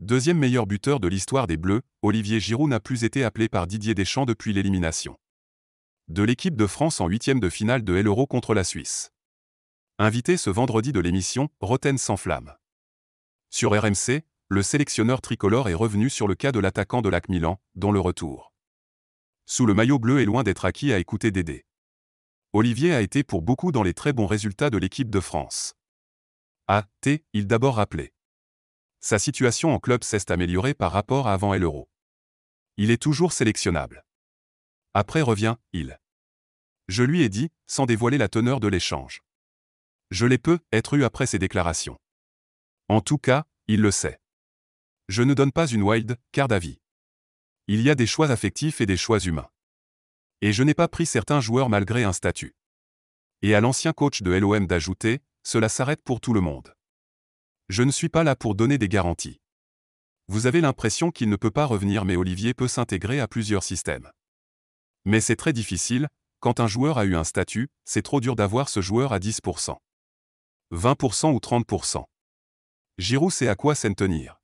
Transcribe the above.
Deuxième meilleur buteur de l'histoire des Bleus, Olivier Giroud n'a plus été appelé par Didier Deschamps depuis l'élimination. De l'équipe de France en huitième de finale de l'Euro contre la Suisse. Invité ce vendredi de l'émission, Roten sans flamme. Sur RMC, le sélectionneur tricolore est revenu sur le cas de l'attaquant de l'AC Milan, dont le retour. Sous le maillot bleu est loin d'être acquis à écouter Dédé. Olivier a été pour beaucoup dans les très bons résultats de l'équipe de France. A-T, il d'abord rappelait sa situation en club cesse améliorée par rapport à avant et l'Euro. Il est toujours sélectionnable. Après revient, il. Je lui ai dit, sans dévoiler la teneur de l'échange. Je l'ai peu être eu après ses déclarations. En tout cas, il le sait. Je ne donne pas une wild car d'avis. Il y a des choix affectifs et des choix humains. Et je n'ai pas pris certains joueurs malgré un statut. Et à l'ancien coach de LOM d'ajouter, cela s'arrête pour tout le monde. Je ne suis pas là pour donner des garanties. Vous avez l'impression qu'il ne peut pas revenir mais Olivier peut s'intégrer à plusieurs systèmes. Mais c'est très difficile, quand un joueur a eu un statut, c'est trop dur d'avoir ce joueur à 10%. 20% ou 30%. Giroud sait à quoi s'en tenir.